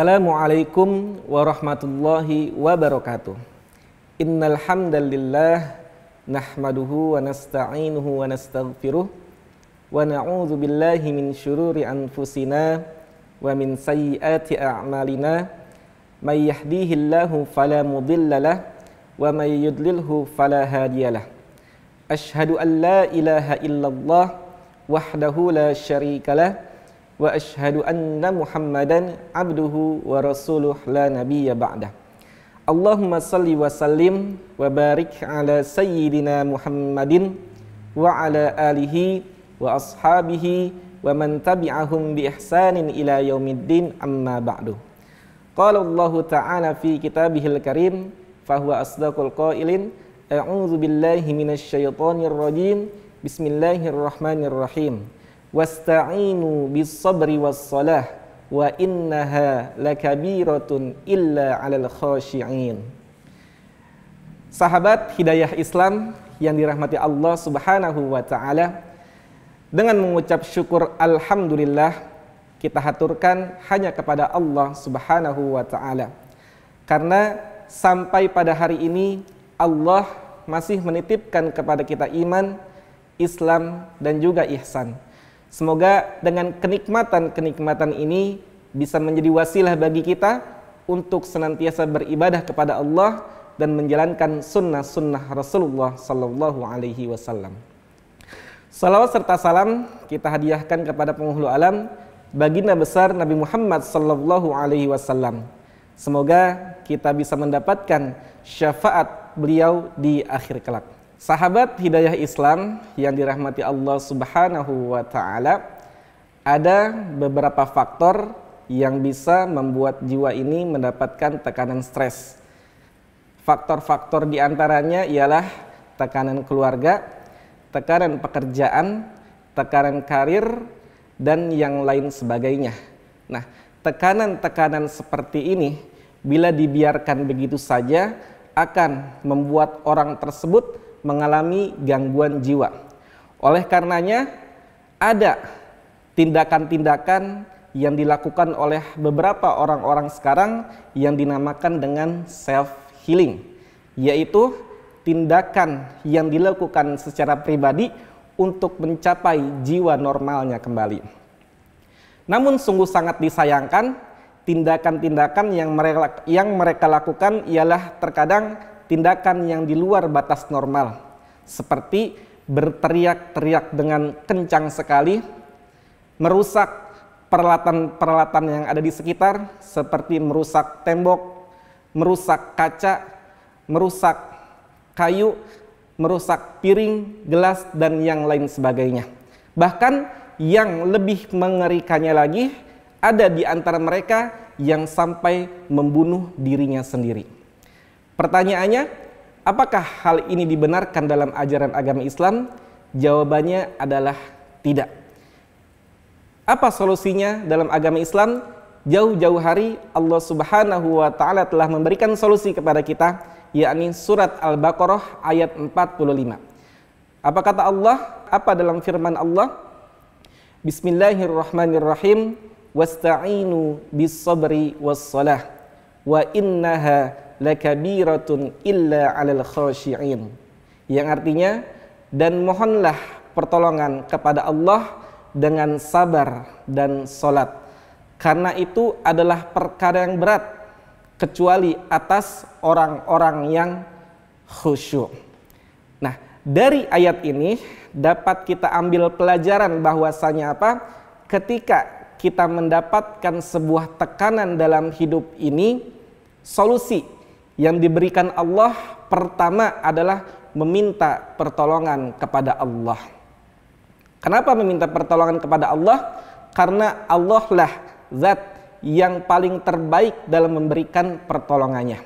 Assalamualaikum warahmatullahi wabarakatuh. Innal hamdalillah nahmaduhu wa nasta'inuhu wa nastaghfiruh wa na'udzu billahi min syururi anfusina wa min sayyiati a'malina may yahdihillahu fala mudhillalah wa may yudlilhu fala hadiyalah. Ashhadu an la ilaha illallah wahdahu la syarikalah وأشهد أن محمدا عبده ورسوله لا نبي بعده اللهم صل وسلم وبارك على سيدنا محمد وعلى آله وأصحابه ومن تبعهم بإحسان إلى يوم الدين أما بعد قال الله تعالى في كتابه الكريم فهو أصدق القائلين أعوذ بالله من الشيطان الرجيم بسم الله الرحمن الرحيم wasta'inu bis sabri was salah wa innaha lakabiratun illa 'alal khashi'in. Sahabat Hidayah Islam yang dirahmati Allah Subhanahu wa taala, dengan mengucap syukur alhamdulillah kita haturkan hanya kepada Allah Subhanahu wa taala. Karena sampai pada hari ini Allah masih menitipkan kepada kita iman, Islam dan juga ihsan. Semoga dengan kenikmatan-kenikmatan ini bisa menjadi wasilah bagi kita untuk senantiasa beribadah kepada Allah dan menjalankan sunnah-sunnah Rasulullah Sallallahu Alaihi Wasallam. Salawat serta salam kita hadiahkan kepada penghulu alam baginda besar Nabi Muhammad Sallallahu Alaihi Wasallam. Semoga kita bisa mendapatkan syafaat beliau di akhir kelak. Sahabat Hidayah Islam yang dirahmati Allah Subhanahu wa taala, ada beberapa faktor yang bisa membuat jiwa ini mendapatkan tekanan stres. Faktor-faktor diantaranya ialah tekanan keluarga, tekanan pekerjaan, tekanan karir, dan yang lain sebagainya. Nah, tekanan-tekanan seperti ini bila dibiarkan begitu saja akan membuat orang tersebut mengalami gangguan jiwa. Oleh karenanya ada tindakan-tindakan yang dilakukan oleh beberapa orang-orang sekarang yang dinamakan dengan self healing, yaitu tindakan yang dilakukan secara pribadi untuk mencapai jiwa normalnya kembali. Namun sungguh sangat disayangkan tindakan-tindakan yang mereka lakukan ialah terkadang tindakan yang di luar batas normal, seperti berteriak-teriak dengan kencang sekali, merusak peralatan-peralatan yang ada di sekitar, seperti merusak tembok, merusak kaca, merusak kayu, merusak piring, gelas, dan yang lain sebagainya. Bahkan yang lebih mengerikannya lagi, ada di antara mereka yang sampai membunuh dirinya sendiri. Pertanyaannya, apakah hal ini dibenarkan dalam ajaran agama Islam? Jawabannya adalah tidak. Apa solusinya dalam agama Islam? Jauh-jauh hari Allah Subhanahu wa taala telah memberikan solusi kepada kita, yakni surat Al-Baqarah ayat 45. Apa kata Allah? Apa dalam firman Allah? Bismillahirrahmanirrahim. Wasta'inu bis sabri was salah wa innaha lakabiratun illa alal khashi'in yang artinya dan mohonlah pertolongan kepada Allah dengan sabar dan sholat karena itu adalah perkara yang berat kecuali atas orang-orang yang khusyuk nah dari ayat ini dapat kita ambil pelajaran bahwasanya apa ketika kita mendapatkan sebuah tekanan dalam hidup ini solusi yang diberikan Allah pertama adalah meminta pertolongan kepada Allah. Kenapa meminta pertolongan kepada Allah? Karena Allah lah zat yang paling terbaik dalam memberikan pertolongannya.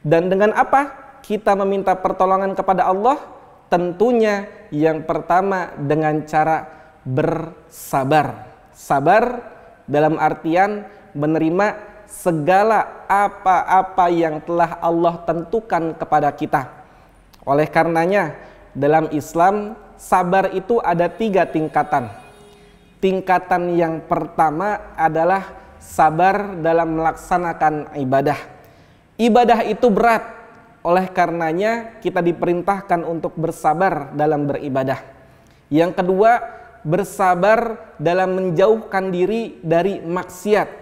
Dan dengan apa kita meminta pertolongan kepada Allah? Tentunya yang pertama dengan cara bersabar. Sabar dalam artian menerima segala apa-apa yang telah Allah tentukan kepada kita. Oleh karenanya, dalam Islam, sabar itu ada tiga tingkatan. Tingkatan yang pertama adalah sabar dalam melaksanakan ibadah. Ibadah itu berat, oleh karenanya kita diperintahkan untuk bersabar dalam beribadah. Yang kedua, bersabar dalam menjauhkan diri dari maksiat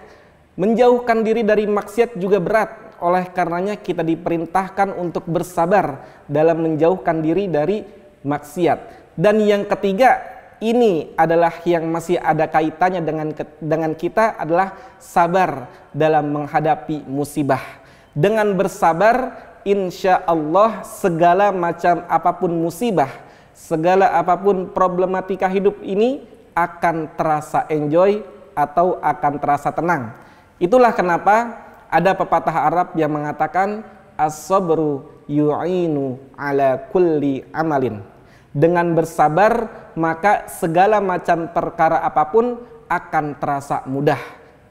Menjauhkan diri dari maksiat juga berat, oleh karenanya kita diperintahkan untuk bersabar dalam menjauhkan diri dari maksiat. Dan yang ketiga, ini adalah yang masih ada kaitannya dengan dengan kita adalah sabar dalam menghadapi musibah. Dengan bersabar, insya Allah segala macam apapun musibah, segala apapun problematika hidup ini akan terasa enjoy atau akan terasa tenang Itulah kenapa ada pepatah Arab yang mengatakan as-sabru yu'inu ala kulli amalin. Dengan bersabar maka segala macam perkara apapun akan terasa mudah.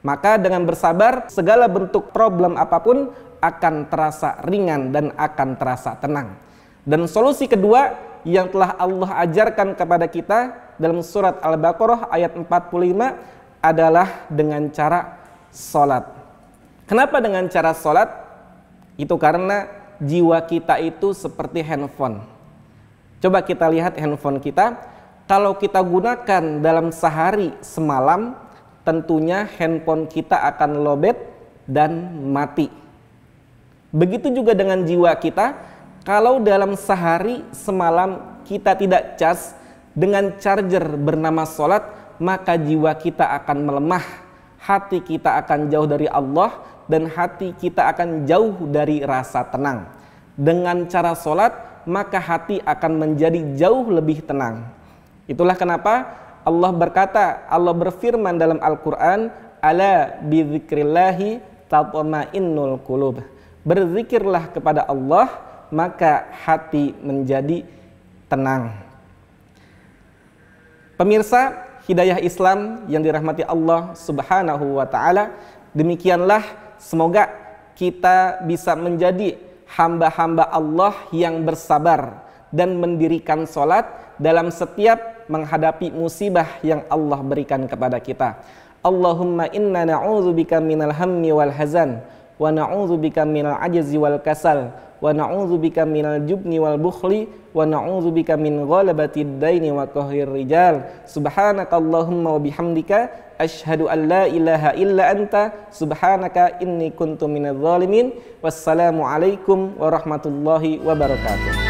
Maka dengan bersabar segala bentuk problem apapun akan terasa ringan dan akan terasa tenang. Dan solusi kedua yang telah Allah ajarkan kepada kita dalam surat Al-Baqarah ayat 45 adalah dengan cara sholat. Kenapa dengan cara sholat? Itu karena jiwa kita itu seperti handphone. Coba kita lihat handphone kita. Kalau kita gunakan dalam sehari semalam, tentunya handphone kita akan lobet dan mati. Begitu juga dengan jiwa kita, kalau dalam sehari semalam kita tidak cas dengan charger bernama solat, maka jiwa kita akan melemah hati kita akan jauh dari Allah dan hati kita akan jauh dari rasa tenang. Dengan cara sholat, maka hati akan menjadi jauh lebih tenang. Itulah kenapa Allah berkata, Allah berfirman dalam Al-Quran, Ala bidhikrillahi tatma'innul kulub. Berzikirlah kepada Allah, maka hati menjadi tenang. Pemirsa, hidayah Islam yang dirahmati Allah Subhanahu wa taala. Demikianlah semoga kita bisa menjadi hamba-hamba Allah yang bersabar dan mendirikan solat dalam setiap menghadapi musibah yang Allah berikan kepada kita. Allahumma inna na'udzubika minal hammi wal hazan wa bika minal ajzi wal kasal wa bika minal jubni wal bukhli wa bika min ghalabatid daini wa qahrir rijal subhanakallahumma wa bihamdika asyhadu an la ilaha illa anta subhanaka inni kuntu minadh dhalimin wassalamu alaikum warahmatullahi wabarakatuh